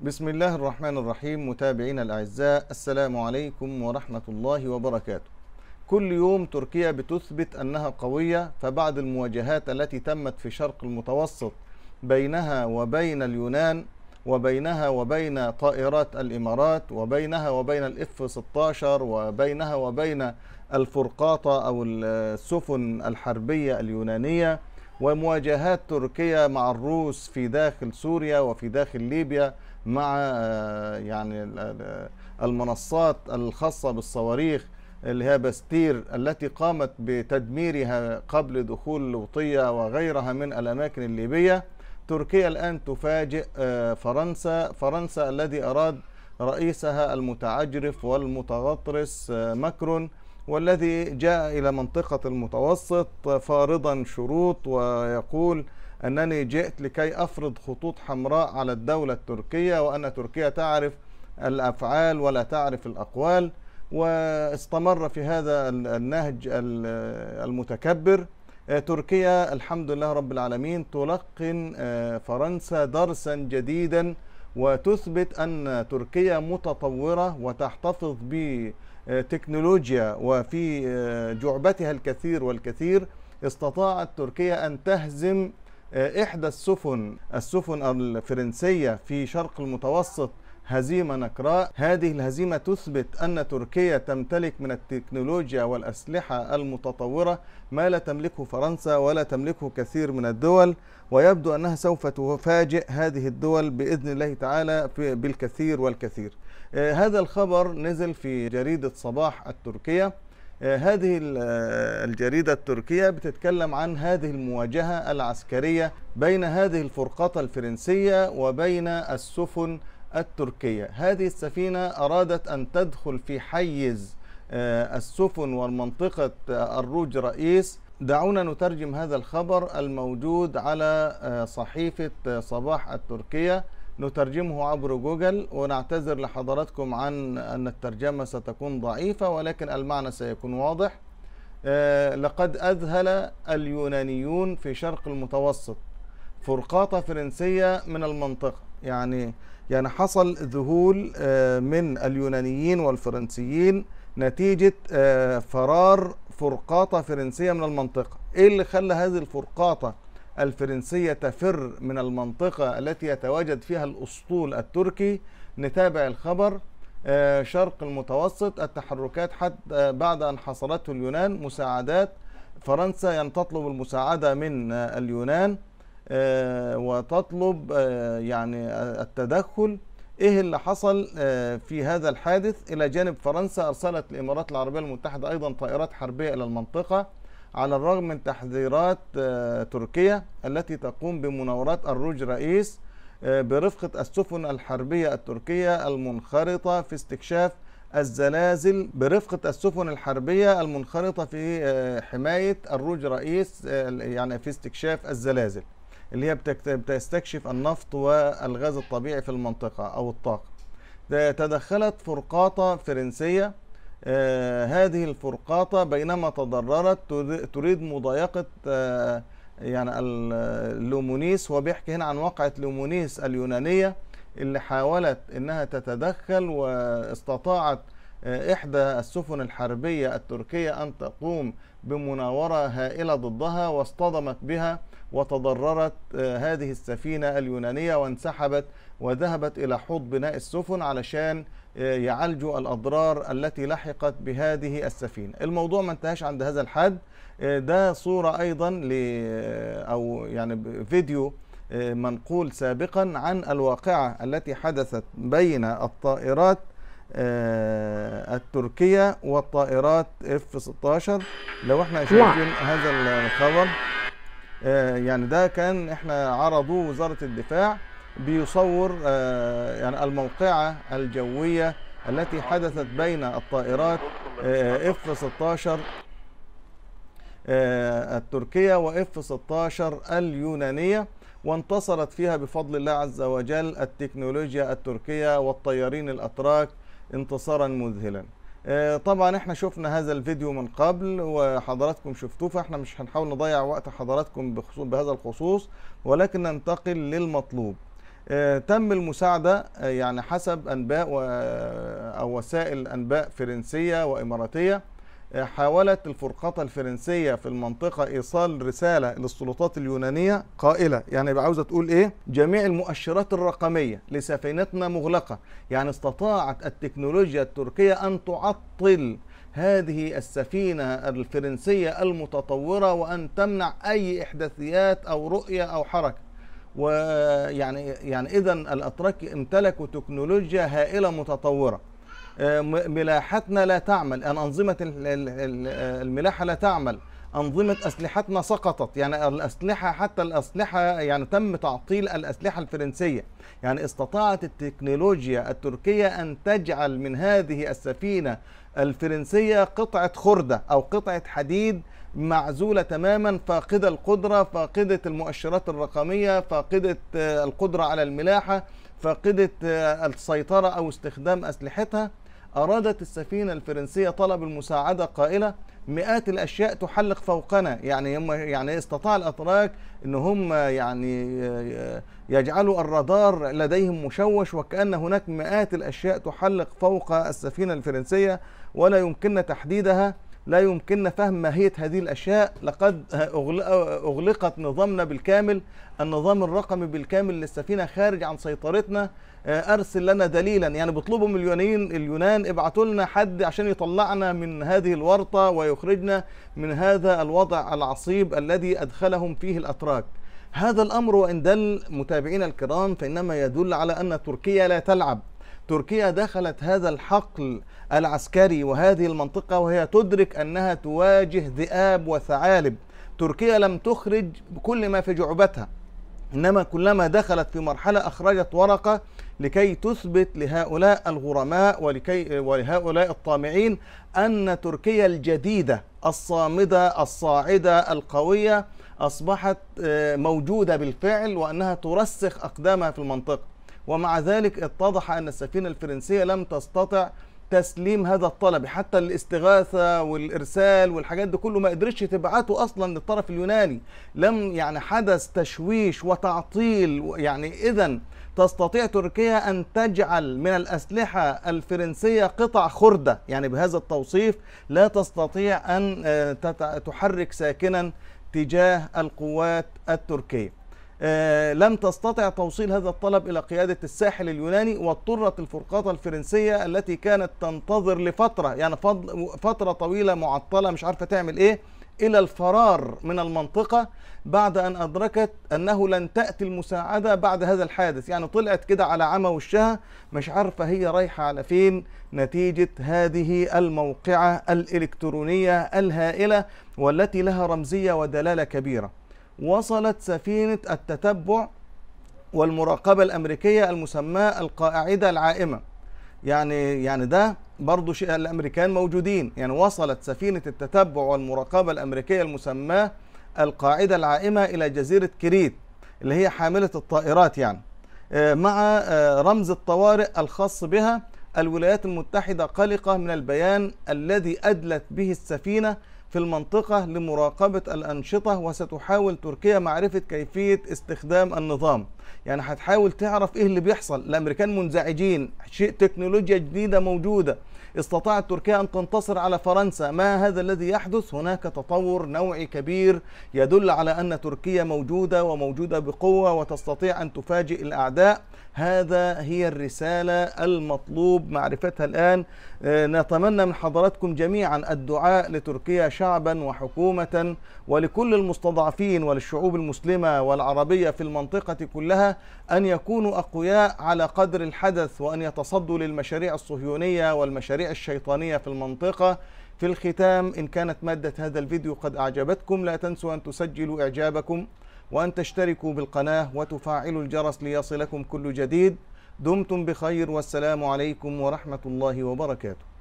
بسم الله الرحمن الرحيم متابعينا الأعزاء السلام عليكم ورحمة الله وبركاته كل يوم تركيا بتثبت أنها قوية فبعد المواجهات التي تمت في شرق المتوسط بينها وبين اليونان وبينها وبين طائرات الإمارات وبينها وبين الاف 16 وبينها وبين الفرقاطة أو السفن الحربية اليونانية ومواجهات تركيا مع الروس في داخل سوريا وفي داخل ليبيا مع آه، يعني المنصات الخاصة بالصواريخ اللي هي باستير التي قامت بتدميرها قبل دخول لوطية وغيرها من الأماكن الليبية تركيا الآن تفاجئ آه، فرنسا فرنسا الذي أراد رئيسها المتعجرف والمتغطرس آه، ماكرون والذي جاء إلى منطقة المتوسط فارضا شروط ويقول أنني جئت لكي أفرض خطوط حمراء على الدولة التركية وأن تركيا تعرف الأفعال ولا تعرف الأقوال واستمر في هذا النهج المتكبر آه، تركيا الحمد لله رب العالمين تلقن آه، فرنسا درسا جديدا وتثبت أن تركيا متطورة وتحتفظ ب تكنولوجيا وفي آه، جعبتها الكثير والكثير استطاعت تركيا أن تهزم آه، إحدى السفن السفن الفرنسية في شرق المتوسط هزيمة نكراء هذه الهزيمة تثبت أن تركيا تمتلك من التكنولوجيا والأسلحة المتطورة ما لا تملكه فرنسا ولا تملكه كثير من الدول ويبدو أنها سوف تفاجئ هذه الدول بإذن الله تعالى بالكثير والكثير آه، هذا الخبر نزل في جريدة صباح التركية آه، هذه آه، الجريدة التركية بتتكلم عن هذه المواجهة العسكرية بين هذه الفرقاطة الفرنسية وبين السفن التركية هذه السفينة أرادت أن تدخل في حيز السفن والمنطقة الروج رئيس دعونا نترجم هذا الخبر الموجود على صحيفة صباح التركية نترجمه عبر جوجل ونعتذر لحضراتكم عن أن الترجمة ستكون ضعيفة ولكن المعنى سيكون واضح آه، لقد أذهل اليونانيون في شرق المتوسط فرقاطة فرنسية من المنطقة يعني يعني حصل ذهول آه، من اليونانيين والفرنسيين نتيجة آه، فرار فرقاطة فرنسية من المنطقة إيه اللي خلى هذه الفرقاطة الفرنسية تفر من المنطقة التي يتواجد فيها الأسطول التركي نتابع الخبر آه، شرق المتوسط التحركات حتى آه، بعد أن حصلته اليونان مساعدات فرنسا تطلب المساعدة من آه، اليونان وتطلب يعني التدخل ايه اللي حصل في هذا الحادث الى جانب فرنسا ارسلت الامارات العربيه المتحده ايضا طائرات حربيه الى المنطقه على الرغم من تحذيرات آه، تركيا التي تقوم بمناورات الروج رئيس آه، برفقة السفن الحربية التركية المنخرطة في استكشاف الزلازل برفقة السفن الحربية المنخرطة في آه، حماية الروج رئيس يعني في استكشاف الزلازل اللي هي بتستكشف النفط والغاز الطبيعي في المنطقة أو الطاقة تدخلت فرقاطة فرنسية آه، هذه الفرقاطة بينما تضررت تريد مضايقة آه، يعني اللومونيس هو بيحكي هنا عن واقعة لومونيس اليونانية اللي حاولت انها تتدخل واستطاعت آه، إحدى السفن الحربية التركية أن تقوم بمناورة هائلة ضدها واصطدمت بها وتضررت آه، هذه السفينة اليونانية وانسحبت وذهبت إلى حوض بناء السفن علشان آه، يعالجوا الأضرار التي لحقت بهذه السفينة الموضوع ما انتهاش عند هذا الحد آه، ده صورة أيضا ل أو يعني فيديو منقول سابقا عن الواقعة التي حدثت بين الطائرات التركية والطائرات F-16 لو احنا شايفين هذا الخبر آه، يعني ده كان احنا عرضوه وزاره الدفاع بيصور آه، يعني الموقعه الجويه التي حدثت بين الطائرات آه، اف 16 التركيه واف 16 اليونانيه وانتصرت فيها بفضل الله عز وجل التكنولوجيا التركيه والطيارين الاتراك انتصارا مذهلا آه، طبعا احنا شفنا هذا الفيديو من قبل وحضراتكم شفتوه فاحنا مش هنحاول نضيع وقت حضراتكم بخصوص بهذا الخصوص ولكن ننتقل للمطلوب آه، تم المساعدة آه، يعني حسب أنباء أو وسائل أنباء فرنسية وإماراتية حاولت الفرقاطة الفرنسية في المنطقة إيصال رسالة للسلطات اليونانية قائلة يعني عاوزة تقول إيه جميع المؤشرات الرقمية لسفينتنا مغلقة يعني استطاعت التكنولوجيا التركية أن تعطل هذه السفينة الفرنسية المتطورة وأن تمنع أي إحداثيات أو رؤية أو حركة ويعني يعني إذا الأتراك امتلكوا تكنولوجيا هائلة متطورة آه، ملاحتنا لا تعمل أن يعني أنظمة الملاحة لا تعمل أنظمة أسلحتنا سقطت يعني الأسلحة حتى الأسلحة يعني تم تعطيل الأسلحة الفرنسية يعني استطاعت التكنولوجيا التركية أن تجعل من هذه السفينة الفرنسية قطعة خردة أو قطعة حديد معزولة تماما فاقدة القدرة فاقدة المؤشرات الرقمية فاقدة آه، القدرة على الملاحة فاقدة آه، السيطرة أو استخدام أسلحتها أرادت السفينة الفرنسية طلب المساعدة قائلة مئات الأشياء تحلق فوقنا يعني هم يعني استطاع الأتراك أن هم يعني آه، يجعلوا الرادار لديهم مشوش وكأن هناك مئات الأشياء تحلق فوق السفينة الفرنسية ولا يمكننا تحديدها لا يمكننا فهم ماهية هذه الأشياء لقد أغلقت نظامنا بالكامل النظام الرقمي بالكامل للسفينة خارج عن سيطرتنا آه، أرسل لنا دليلا يعني بيطلبوا مليونين اليونان ابعتوا لنا حد عشان يطلعنا من هذه الورطة ويخرجنا من هذا الوضع العصيب الذي أدخلهم فيه الأتراك هذا الأمر وإن دل متابعينا الكرام فإنما يدل على أن تركيا لا تلعب تركيا دخلت هذا الحقل العسكري وهذه المنطقة وهي تدرك أنها تواجه ذئاب وثعالب تركيا لم تخرج كل ما في جعبتها إنما كلما دخلت في مرحلة أخرجت ورقة لكي تثبت لهؤلاء الغرماء ولكي ولهؤلاء الطامعين أن تركيا الجديدة الصامدة الصاعدة القوية أصبحت آه، موجودة بالفعل وأنها ترسخ أقدامها في المنطقة ومع ذلك اتضح أن السفينة الفرنسية لم تستطع تسليم هذا الطلب حتى الاستغاثة والإرسال والحاجات دي كله ما قدرتش تبعته أصلا للطرف اليوناني لم يعني حدث تشويش وتعطيل يعني إذا تستطيع تركيا أن تجعل من الأسلحة الفرنسية قطع خردة يعني بهذا التوصيف لا تستطيع أن آه، تحرك ساكنا تجاه القوات التركيه آه، لم تستطع توصيل هذا الطلب إلى قيادة الساحل اليوناني واضطرت الفرقاطة الفرنسية التي كانت تنتظر لفترة يعني فترة طويلة معطلة مش عارفة تعمل إيه إلى الفرار من المنطقة بعد أن أدركت أنه لن تأتي المساعدة بعد هذا الحادث يعني طلعت كده على عمى وشها مش عارفة هي رايحة على فين نتيجة هذه الموقعة الإلكترونية الهائلة والتي لها رمزية ودلالة كبيرة وصلت سفينة التتبع والمراقبة الأمريكية المسماة القاعدة العائمة يعني يعني ده برضه شيء الأمريكان موجودين يعني وصلت سفينة التتبع والمراقبة الأمريكية المسماة القاعدة العائمة إلى جزيرة كريت اللي هي حاملة الطائرات يعني آه، مع آه، رمز الطوارئ الخاص بها الولايات المتحدة قلقة من البيان الذي أدلت به السفينة في المنطقة لمراقبة الأنشطة وستحاول تركيا معرفة كيفية استخدام النظام يعني هتحاول تعرف ايه اللي بيحصل الامريكان منزعجين شيء تكنولوجيا جديده موجوده استطاعت تركيا ان تنتصر على فرنسا ما هذا الذي يحدث هناك تطور نوعي كبير يدل على ان تركيا موجوده وموجوده بقوه وتستطيع ان تفاجئ الاعداء هذا هي الرساله المطلوب معرفتها الان آه، نتمنى من حضراتكم جميعا الدعاء لتركيا شعبا وحكومه ولكل المستضعفين وللشعوب المسلمه والعربيه في المنطقه كلها كلها أن يكونوا أقوياء على قدر الحدث وأن يتصدوا للمشاريع الصهيونية والمشاريع الشيطانية في المنطقة في الختام إن كانت مادة هذا الفيديو قد أعجبتكم لا تنسوا أن تسجلوا إعجابكم وأن تشتركوا بالقناة وتفعلوا الجرس ليصلكم كل جديد دمتم بخير والسلام عليكم ورحمة الله وبركاته